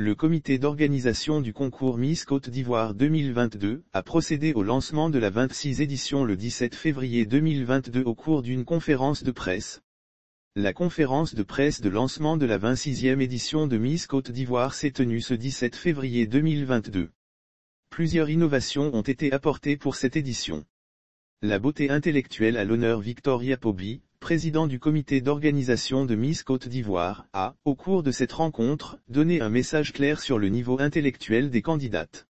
le comité d'organisation du concours Miss Côte d'Ivoire 2022 a procédé au lancement de la 26 édition le 17 février 2022 au cours d'une conférence de presse. La conférence de presse de lancement de la 26e édition de Miss Côte d'Ivoire s'est tenue ce 17 février 2022. Plusieurs innovations ont été apportées pour cette édition. La beauté intellectuelle à l'honneur Victoria Pobi président du comité d'organisation de Miss Côte d'Ivoire, a, au cours de cette rencontre, donné un message clair sur le niveau intellectuel des candidates.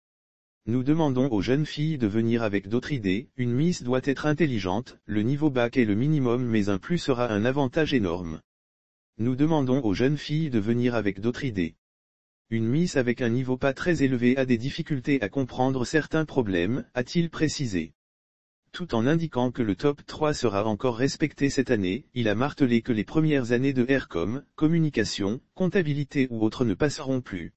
Nous demandons aux jeunes filles de venir avec d'autres idées, une Miss doit être intelligente, le niveau bac est le minimum mais un plus sera un avantage énorme. Nous demandons aux jeunes filles de venir avec d'autres idées. Une Miss avec un niveau pas très élevé a des difficultés à comprendre certains problèmes, a-t-il précisé. Tout en indiquant que le top 3 sera encore respecté cette année, il a martelé que les premières années de Aircom, communication, comptabilité ou autres ne passeront plus.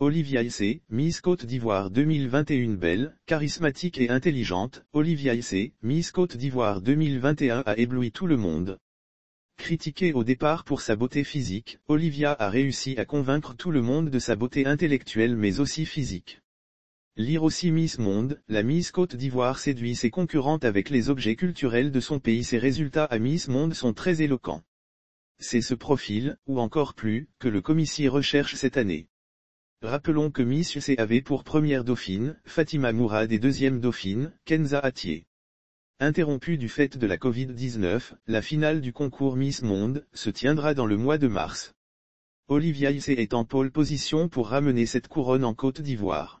Olivia Issé, Miss Côte d'Ivoire 2021 Belle, charismatique et intelligente, Olivia Issé, Miss Côte d'Ivoire 2021 a ébloui tout le monde. Critiquée au départ pour sa beauté physique, Olivia a réussi à convaincre tout le monde de sa beauté intellectuelle mais aussi physique. Lire aussi Miss Monde, la Miss Côte d'Ivoire séduit ses concurrentes avec les objets culturels de son pays. Ses résultats à Miss Monde sont très éloquents. C'est ce profil, ou encore plus, que le commissaire recherche cette année. Rappelons que Miss UC avait pour première dauphine, Fatima Mourad et deuxième dauphine, Kenza Atier. Interrompue du fait de la Covid-19, la finale du concours Miss Monde se tiendra dans le mois de mars. Olivia Issé est en pole position pour ramener cette couronne en Côte d'Ivoire.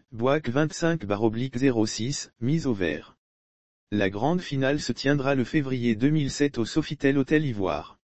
BOAC 25-06, mise au vert. La grande finale se tiendra le février 2007 au Sofitel Hôtel Ivoire.